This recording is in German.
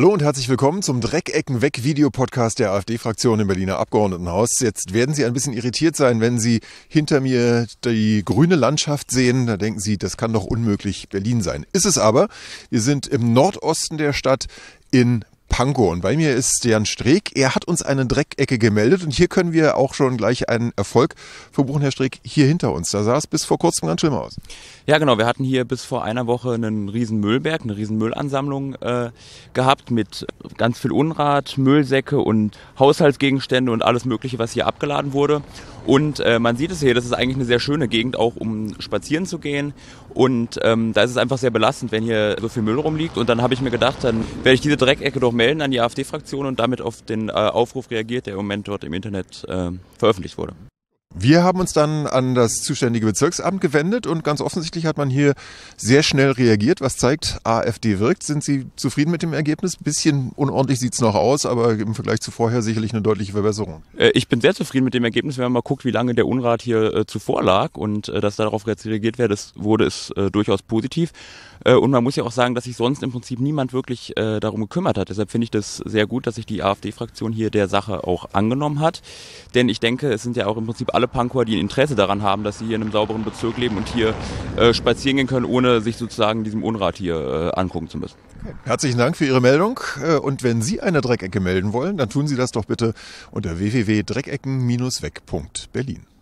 Hallo und herzlich willkommen zum Dreckecken weg Video Podcast der AfD-Fraktion im Berliner Abgeordnetenhaus. Jetzt werden Sie ein bisschen irritiert sein, wenn Sie hinter mir die grüne Landschaft sehen. Da denken Sie, das kann doch unmöglich Berlin sein. Ist es aber. Wir sind im Nordosten der Stadt in Panko. Und bei mir ist Jan Streeck. Er hat uns eine Dreckecke gemeldet und hier können wir auch schon gleich einen Erfolg verbuchen, Herr Streeck, hier hinter uns. Da sah es bis vor kurzem ganz schlimm aus. Ja, genau. Wir hatten hier bis vor einer Woche einen riesen Müllberg, eine riesen Müllansammlung äh, gehabt mit ganz viel Unrat, Müllsäcke und Haushaltsgegenstände und alles Mögliche, was hier abgeladen wurde. Und äh, man sieht es hier, das ist eigentlich eine sehr schöne Gegend, auch um spazieren zu gehen. Und ähm, da ist es einfach sehr belastend, wenn hier so viel Müll rumliegt. Und dann habe ich mir gedacht, dann werde ich diese Dreckecke doch melden an die AfD-Fraktion und damit auf den äh, Aufruf reagiert, der im Moment dort im Internet äh, veröffentlicht wurde. Wir haben uns dann an das zuständige Bezirksamt gewendet und ganz offensichtlich hat man hier sehr schnell reagiert, was zeigt, AfD wirkt. Sind Sie zufrieden mit dem Ergebnis? Bisschen unordentlich sieht es noch aus, aber im Vergleich zu vorher sicherlich eine deutliche Verbesserung. Äh, ich bin sehr zufrieden mit dem Ergebnis, wenn man mal guckt, wie lange der Unrat hier äh, zuvor lag und äh, dass darauf reagiert wurde, ist durchaus positiv. Und man muss ja auch sagen, dass sich sonst im Prinzip niemand wirklich darum gekümmert hat. Deshalb finde ich das sehr gut, dass sich die AfD-Fraktion hier der Sache auch angenommen hat. Denn ich denke, es sind ja auch im Prinzip alle alle Pankower, die ein Interesse daran haben, dass sie hier in einem sauberen Bezirk leben und hier äh, spazieren gehen können, ohne sich sozusagen diesem Unrat hier äh, angucken zu müssen. Okay. Herzlichen Dank für Ihre Meldung. Äh, und wenn Sie eine Dreckecke melden wollen, dann tun Sie das doch bitte unter www.dreckecken-weg.berlin.